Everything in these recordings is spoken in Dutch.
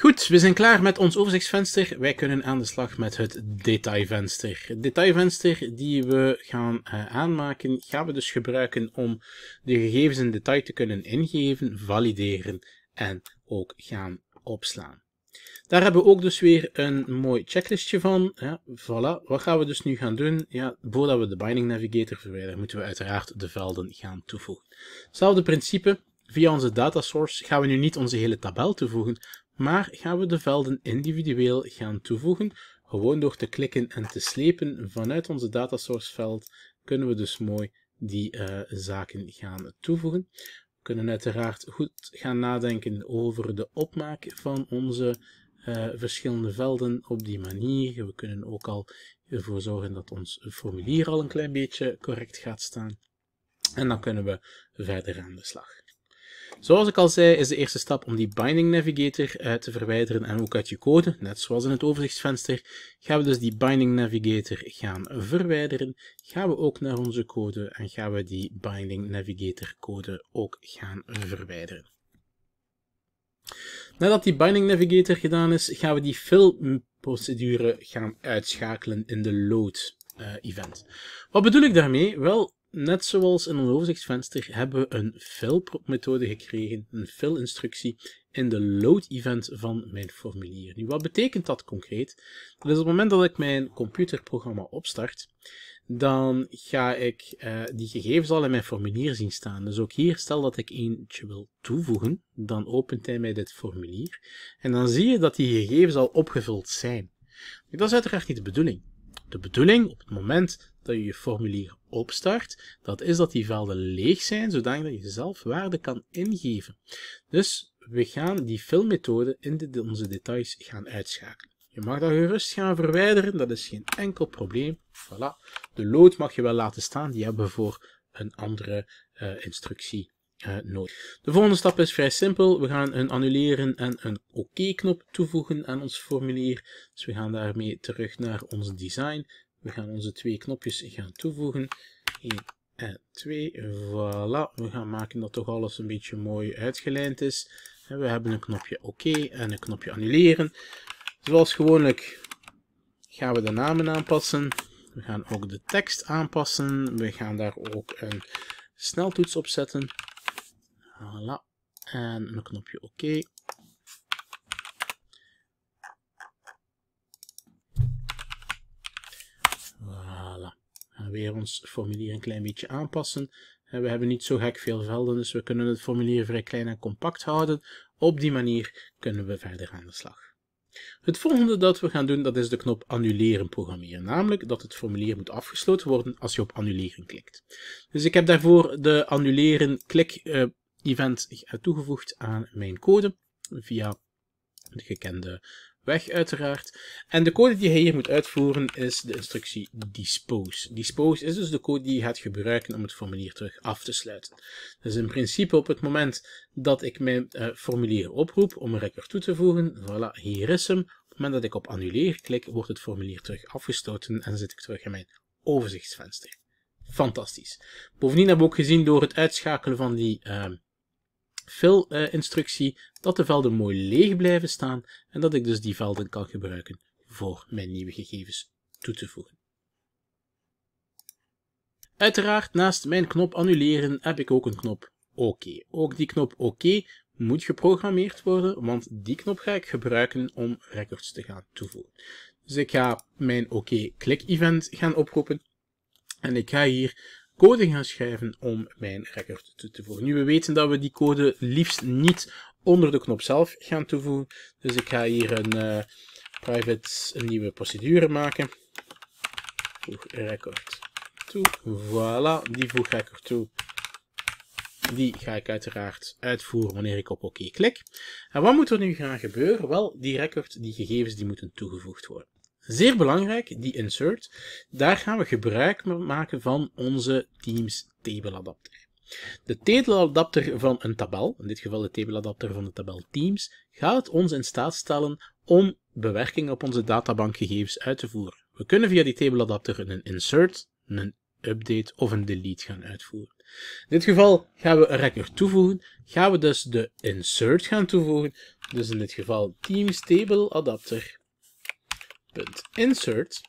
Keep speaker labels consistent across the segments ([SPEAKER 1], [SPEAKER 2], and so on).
[SPEAKER 1] Goed, we zijn klaar met ons overzichtsvenster. Wij kunnen aan de slag met het detailvenster. Het detailvenster die we gaan eh, aanmaken, gaan we dus gebruiken om de gegevens in detail te kunnen ingeven, valideren en ook gaan opslaan. Daar hebben we ook dus weer een mooi checklistje van. Ja, voilà. Wat gaan we dus nu gaan doen? Ja, voordat we de Binding Navigator verwijderen, moeten we uiteraard de velden gaan toevoegen. Hetzelfde principe. Via onze data source gaan we nu niet onze hele tabel toevoegen, maar gaan we de velden individueel gaan toevoegen. Gewoon door te klikken en te slepen vanuit onze datasource veld kunnen we dus mooi die eh, zaken gaan toevoegen. We kunnen uiteraard goed gaan nadenken over de opmaak van onze eh, verschillende velden op die manier. We kunnen ook al ervoor zorgen dat ons formulier al een klein beetje correct gaat staan. En dan kunnen we verder aan de slag. Zoals ik al zei, is de eerste stap om die Binding Navigator uh, te verwijderen en ook uit je code, net zoals in het overzichtsvenster, gaan we dus die Binding Navigator gaan verwijderen, gaan we ook naar onze code en gaan we die Binding Navigator code ook gaan verwijderen. Nadat die Binding Navigator gedaan is, gaan we die fill procedure gaan uitschakelen in de load eh, event. Wat bedoel ik daarmee? Wel, Net zoals in een overzichtsvenster hebben we een fill-methode gekregen, een fill-instructie in de load-event van mijn formulier. Nu, wat betekent dat concreet? Dat is op het moment dat ik mijn computerprogramma opstart, dan ga ik eh, die gegevens al in mijn formulier zien staan. Dus ook hier, stel dat ik eentje wil toevoegen, dan opent hij mij dit formulier. En dan zie je dat die gegevens al opgevuld zijn. dat is uiteraard niet de bedoeling. De bedoeling, op het moment dat je je formulier opstart, dat is dat die velden leeg zijn, zodat je zelf waarde kan ingeven. Dus we gaan die filmmethode in de, onze details gaan uitschakelen. Je mag dat gerust gaan verwijderen, dat is geen enkel probleem. Voilà. De lood mag je wel laten staan, die hebben we voor een andere eh, instructie eh, nodig. De volgende stap is vrij simpel. We gaan een annuleren en een OK-knop toevoegen aan ons formulier. Dus we gaan daarmee terug naar ons design. We gaan onze twee knopjes gaan toevoegen. 1 en 2. Voilà. We gaan maken dat toch alles een beetje mooi uitgelijnd is. En we hebben een knopje OK en een knopje annuleren. Zoals gewoonlijk gaan we de namen aanpassen. We gaan ook de tekst aanpassen. We gaan daar ook een sneltoets op zetten. Voilà. En een knopje OK. weer ons formulier een klein beetje aanpassen. We hebben niet zo gek veel velden, dus we kunnen het formulier vrij klein en compact houden. Op die manier kunnen we verder aan de slag. Het volgende dat we gaan doen, dat is de knop annuleren programmeren. Namelijk dat het formulier moet afgesloten worden als je op annuleren klikt. Dus ik heb daarvoor de annuleren klik eh, event toegevoegd aan mijn code via de gekende weg uiteraard. En de code die je hier moet uitvoeren is de instructie dispose. Dispose is dus de code die je gaat gebruiken om het formulier terug af te sluiten. Dus in principe op het moment dat ik mijn eh, formulier oproep om een record toe te voegen, voilà, hier is hem. Op het moment dat ik op annuleer klik, wordt het formulier terug afgestoten en zit ik terug in mijn overzichtsvenster. Fantastisch. Bovendien hebben we ook gezien door het uitschakelen van die... Ehm, veel eh, instructie, dat de velden mooi leeg blijven staan en dat ik dus die velden kan gebruiken voor mijn nieuwe gegevens toe te voegen. Uiteraard naast mijn knop annuleren heb ik ook een knop oké. OK. Ook die knop oké OK moet geprogrammeerd worden, want die knop ga ik gebruiken om records te gaan toevoegen. Dus ik ga mijn oké OK klik event gaan oproepen en ik ga hier code gaan schrijven om mijn record toe te voegen. Nu, we weten dat we die code liefst niet onder de knop zelf gaan toevoegen. Dus ik ga hier een eh, private een nieuwe procedure maken. Voeg record toe. Voilà, die voeg record toe. Die ga ik uiteraard uitvoeren wanneer ik op oké OK klik. En wat moet er nu gaan gebeuren? Wel, die record, die gegevens, die moeten toegevoegd worden. Zeer belangrijk, die insert. Daar gaan we gebruik maken van onze Teams Adapter. De adapter van een tabel, in dit geval de adapter van de tabel Teams, gaat ons in staat stellen om bewerkingen op onze databankgegevens uit te voeren. We kunnen via die adapter een insert, een update of een delete gaan uitvoeren. In dit geval gaan we een record toevoegen, gaan we dus de insert gaan toevoegen, dus in dit geval Teams table adapter insert.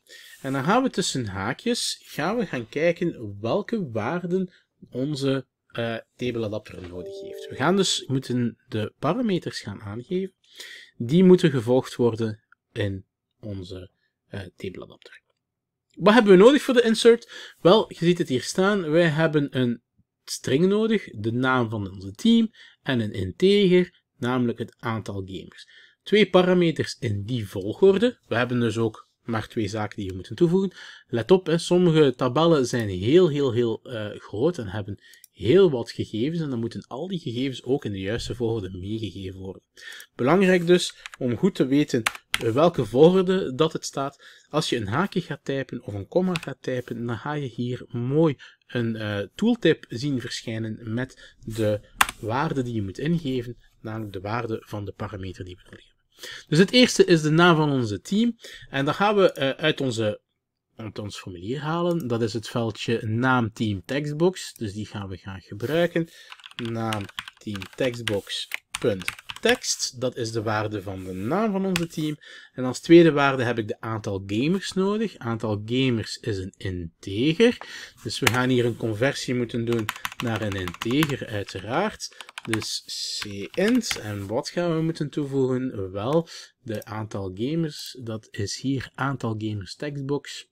[SPEAKER 1] En dan gaan we tussen haakjes gaan we gaan kijken welke waarden onze uh, nodig heeft. We gaan dus moeten de parameters gaan aangeven. Die moeten gevolgd worden in onze uh, Wat hebben we nodig voor de insert? Wel, je ziet het hier staan. Wij hebben een string nodig, de naam van onze team en een integer, namelijk het aantal gamers twee parameters in die volgorde. We hebben dus ook maar twee zaken die we moeten toevoegen. Let op, hè, sommige tabellen zijn heel, heel, heel eh, groot en hebben heel wat gegevens en dan moeten al die gegevens ook in de juiste volgorde meegegeven worden. Belangrijk dus om goed te weten eh, welke volgorde dat het staat. Als je een haakje gaat typen of een komma gaat typen, dan ga je hier mooi een eh, tooltip zien verschijnen met de waarde die je moet ingeven namelijk de waarde van de parameter die we nodig hebben. Dus het eerste is de naam van onze team. En dat gaan we eh, uit onze, ons formulier halen. Dat is het veldje naam team textbox. Dus die gaan we gaan gebruiken. Naam team textbox.text. Dat is de waarde van de naam van onze team. En als tweede waarde heb ik de aantal gamers nodig. Aantal gamers is een integer. Dus we gaan hier een conversie moeten doen naar een integer uiteraard. Dus cint. En wat gaan we moeten toevoegen? Wel, de aantal gamers. Dat is hier aantal gamers tekstbox.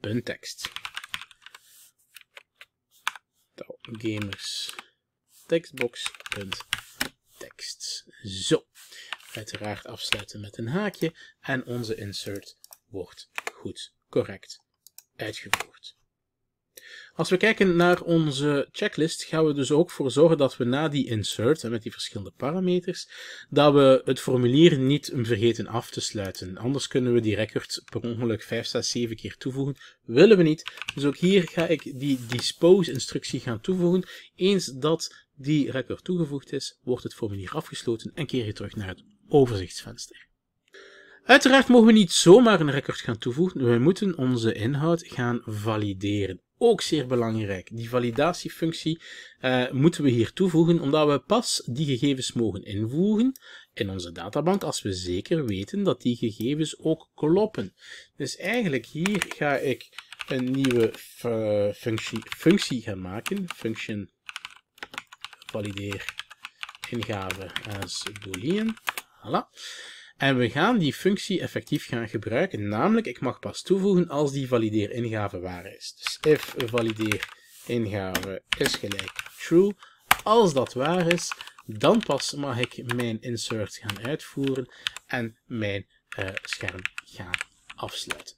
[SPEAKER 1] Punt tekst. Gamers textbox Punt tekst. Zo. Uiteraard afsluiten met een haakje. En onze insert wordt goed correct uitgevoerd. Als we kijken naar onze checklist, gaan we dus ook voor zorgen dat we na die insert en met die verschillende parameters, dat we het formulier niet vergeten af te sluiten. Anders kunnen we die record per ongeluk 5, 6, 7 keer toevoegen. Willen we niet. Dus ook hier ga ik die dispose instructie gaan toevoegen. Eens dat die record toegevoegd is, wordt het formulier afgesloten en keer je terug naar het overzichtsvenster. Uiteraard mogen we niet zomaar een record gaan toevoegen. We moeten onze inhoud gaan valideren ook zeer belangrijk. Die validatiefunctie uh, moeten we hier toevoegen, omdat we pas die gegevens mogen invoegen in onze databank als we zeker weten dat die gegevens ook kloppen. Dus eigenlijk hier ga ik een nieuwe eh, functie, functie gaan maken. Function valideer ingave als boolean. Voilà. En we gaan die functie effectief gaan gebruiken, namelijk ik mag pas toevoegen als die valideer ingave waar is. Dus if valideer ingave is gelijk true, als dat waar is, dan pas mag ik mijn insert gaan uitvoeren en mijn uh, scherm gaan afsluiten.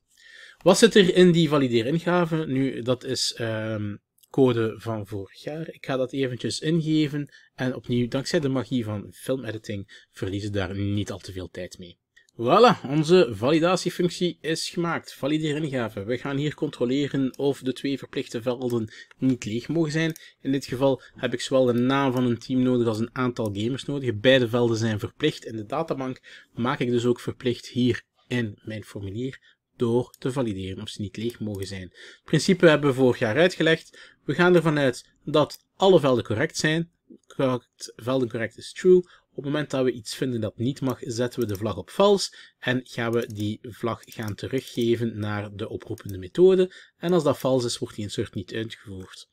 [SPEAKER 1] Wat zit er in die valideer ingave? Nu, dat is ehm code van vorig jaar. Ik ga dat eventjes ingeven en opnieuw, dankzij de magie van filmediting, verliezen daar niet al te veel tijd mee. Voilà, onze validatiefunctie is gemaakt. Valideer ingave. We gaan hier controleren of de twee verplichte velden niet leeg mogen zijn. In dit geval heb ik zowel de naam van een team nodig als een aantal gamers nodig. Beide velden zijn verplicht in de databank. Maak ik dus ook verplicht hier in mijn formulier door te valideren of ze niet leeg mogen zijn. Het principe hebben we vorig jaar uitgelegd. We gaan ervan uit dat alle velden correct zijn. Correct, velden correct is true. Op het moment dat we iets vinden dat niet mag, zetten we de vlag op vals en gaan we die vlag gaan teruggeven naar de oproepende methode. En als dat vals is, wordt die insert niet uitgevoerd.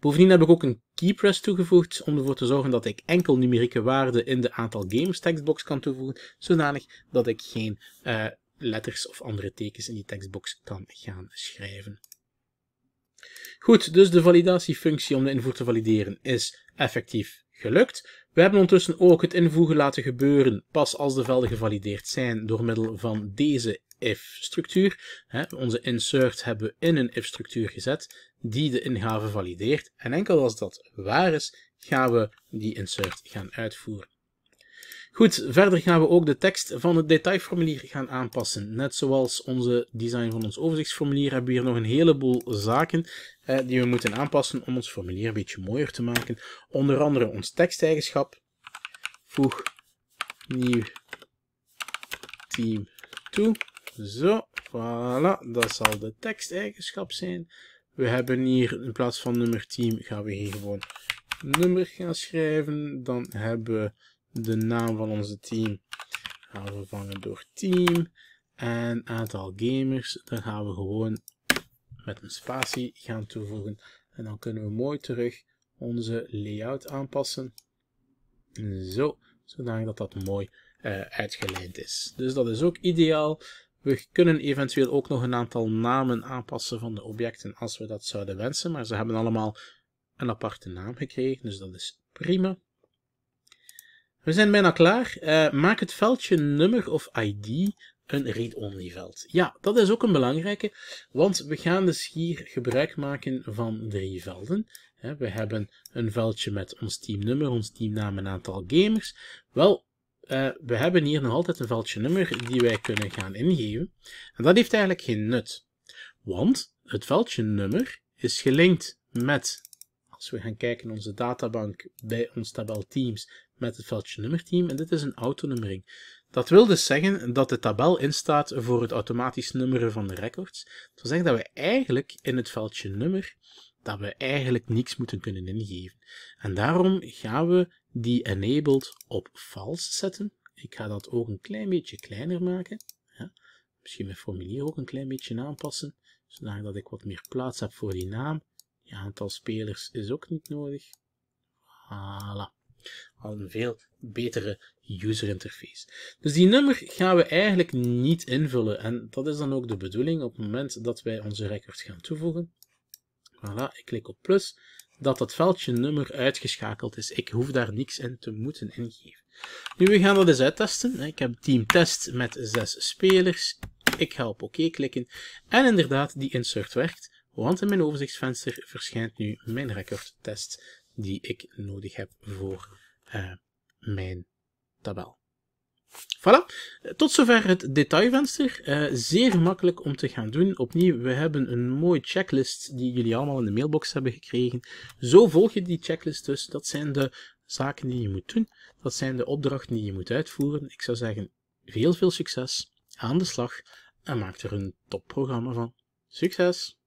[SPEAKER 1] Bovendien heb ik ook een keypress toegevoegd om ervoor te zorgen dat ik enkel numerieke waarden in de aantal games tekstbox kan toevoegen, zodanig dat ik geen uh, letters of andere tekens in die tekstbox kan gaan schrijven. Goed, dus de validatiefunctie om de invoer te valideren is effectief gelukt. We hebben ondertussen ook het invoegen laten gebeuren pas als de velden gevalideerd zijn door middel van deze if-structuur. Onze insert hebben we in een if-structuur gezet die de ingave valideert. En enkel als dat waar is, gaan we die insert gaan uitvoeren. Goed, verder gaan we ook de tekst van het detailformulier gaan aanpassen. Net zoals onze design van ons overzichtsformulier hebben we hier nog een heleboel zaken eh, die we moeten aanpassen om ons formulier een beetje mooier te maken. Onder andere ons teksteigenschap. Voeg nieuw team toe. Zo, voilà, dat zal de teksteigenschap zijn. We hebben hier in plaats van nummer team gaan we hier gewoon nummer gaan schrijven. Dan hebben we de naam van onze team gaan we vervangen door team. En aantal gamers, dan gaan we gewoon met een spatie gaan toevoegen. En dan kunnen we mooi terug onze layout aanpassen. Zo, zodanig dat dat mooi uh, uitgeleid is. Dus dat is ook ideaal. We kunnen eventueel ook nog een aantal namen aanpassen van de objecten als we dat zouden wensen. Maar ze hebben allemaal een aparte naam gekregen, dus dat is prima. We zijn bijna klaar. Eh, maak het veldje nummer of ID een read-only veld. Ja, dat is ook een belangrijke, want we gaan dus hier gebruik maken van drie velden. We hebben een veldje met ons teamnummer, ons teamnaam en aantal gamers. Wel, eh, we hebben hier nog altijd een veldje nummer die wij kunnen gaan ingeven. En dat heeft eigenlijk geen nut. Want het veldje nummer is gelinkt met, als we gaan kijken in onze databank bij ons tabel Teams, met het veldje nummerteam en dit is een autonummering. Dat wil dus zeggen dat de tabel instaat voor het automatisch nummeren van de records. Dat wil zeggen dat we eigenlijk in het veldje nummer, dat we eigenlijk niets moeten kunnen ingeven. En daarom gaan we die enabled op false zetten. Ik ga dat ook een klein beetje kleiner maken. Ja. Misschien mijn formulier ook een klein beetje aanpassen, zodat ik wat meer plaats heb voor die naam. Je aantal spelers is ook niet nodig. Voilà al een veel betere user interface. Dus die nummer gaan we eigenlijk niet invullen. En dat is dan ook de bedoeling op het moment dat wij onze record gaan toevoegen. Voilà, ik klik op plus, dat dat veldje nummer uitgeschakeld is. Ik hoef daar niks in te moeten ingeven. Nu, we gaan dat eens uittesten. Ik heb team test met zes spelers. Ik ga op oké klikken. En inderdaad, die insert werkt, want in mijn overzichtsvenster verschijnt nu mijn test die ik nodig heb voor eh, mijn tabel. Voilà, tot zover het detailvenster. Eh, zeer makkelijk om te gaan doen. Opnieuw, we hebben een mooie checklist die jullie allemaal in de mailbox hebben gekregen. Zo volg je die checklist dus. Dat zijn de zaken die je moet doen. Dat zijn de opdrachten die je moet uitvoeren. Ik zou zeggen, veel veel succes, aan de slag en maak er een topprogramma van. Succes!